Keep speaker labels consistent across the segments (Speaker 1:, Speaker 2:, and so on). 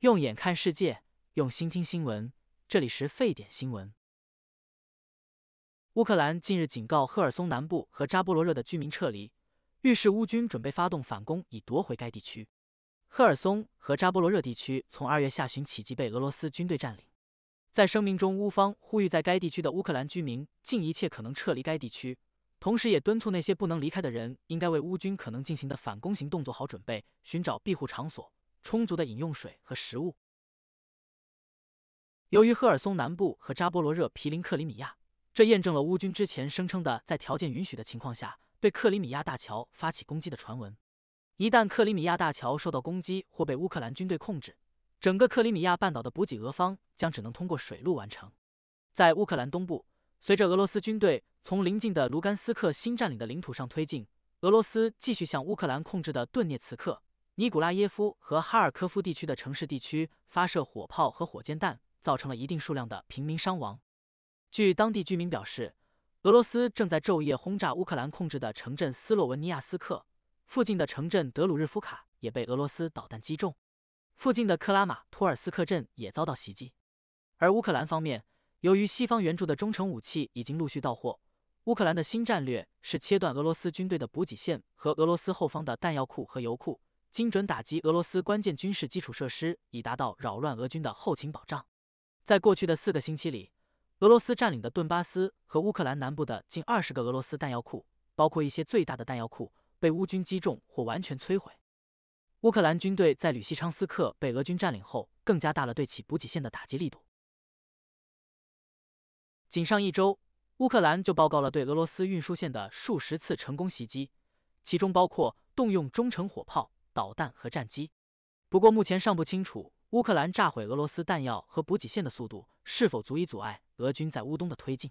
Speaker 1: 用眼看世界，用心听新闻。这里是沸点新闻。乌克兰近日警告赫尔松南部和扎波罗热的居民撤离，预示乌军准备发动反攻以夺回该地区。赫尔松和扎波罗热地区从二月下旬起即被俄罗斯军队占领。在声明中，乌方呼吁在该地区的乌克兰居民尽一切可能撤离该地区，同时也敦促那些不能离开的人应该为乌军可能进行的反攻行动做好准备，寻找庇护场所。充足的饮用水和食物。由于赫尔松南部和扎波罗热毗邻克里米亚，这验证了乌军之前声称的在条件允许的情况下对克里米亚大桥发起攻击的传闻。一旦克里米亚大桥受到攻击或被乌克兰军队控制，整个克里米亚半岛的补给俄方将只能通过水路完成。在乌克兰东部，随着俄罗斯军队从邻近的卢甘斯克新占领的领土上推进，俄罗斯继续向乌克兰控制的顿涅茨克。尼古拉耶夫和哈尔科夫地区的城市地区发射火炮和火箭弹，造成了一定数量的平民伤亡。据当地居民表示，俄罗斯正在昼夜轰炸乌克兰控制的城镇斯洛文尼亚斯克，附近的城镇德鲁日夫卡也被俄罗斯导弹击中，附近的克拉马托尔斯克镇也遭到袭击。而乌克兰方面，由于西方援助的中程武器已经陆续到货，乌克兰的新战略是切断俄罗斯军队的补给线和俄罗斯后方的弹药库和油库。精准打击俄罗斯关键军事基础设施，以达到扰乱俄军的后勤保障。在过去的四个星期里，俄罗斯占领的顿巴斯和乌克兰南部的近二十个俄罗斯弹药库，包括一些最大的弹药库，被乌军击中或完全摧毁。乌克兰军队在吕西昌斯克被俄军占领后，更加大了对其补给线的打击力度。仅上一周，乌克兰就报告了对俄罗斯运输线的数十次成功袭击，其中包括动用中程火炮。导弹和战机。不过目前尚不清楚，乌克兰炸毁俄罗斯弹药和补给线的速度是否足以阻碍俄军在乌东的推进。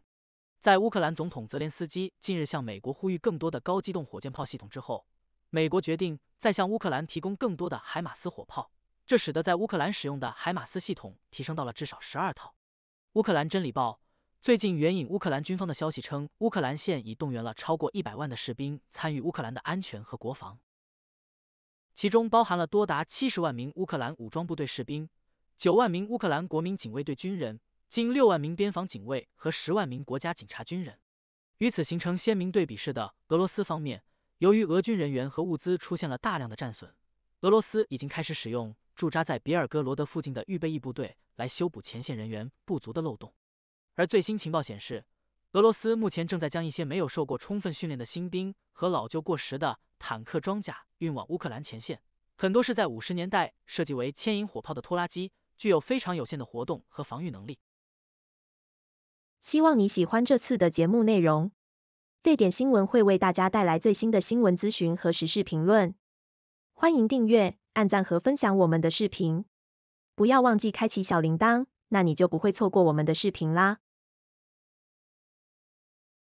Speaker 1: 在乌克兰总统泽连斯基近日向美国呼吁更多的高机动火箭炮系统之后，美国决定再向乌克兰提供更多的海马斯火炮，这使得在乌克兰使用的海马斯系统提升到了至少十二套。乌克兰真理报最近援引乌克兰军方的消息称，乌克兰现已动员了超过一百万的士兵参与乌克兰的安全和国防。其中包含了多达七十万名乌克兰武装部队士兵、九万名乌克兰国民警卫队军人、近六万名边防警卫和十万名国家警察军人。与此形成鲜明对比式的，俄罗斯方面由于俄军人员和物资出现了大量的战损，俄罗斯已经开始使用驻扎在比尔哥罗德附近的预备役部队来修补前线人员不足的漏洞。而最新情报显示，俄罗斯目前正在将一些没有受过充分训练的新兵和老旧过时的。坦克装甲运往乌克兰前线，很多是在五十年代设计为牵引火炮的拖拉机，具有非常有限的活动和防御能力。希望你喜欢这次的节目内容，沸点新闻会为大家带来最新的新闻资讯和时事评论。欢迎订阅、按赞和分享我们的视频，不要忘记开启小铃铛，那你就不会错过我们的视频啦。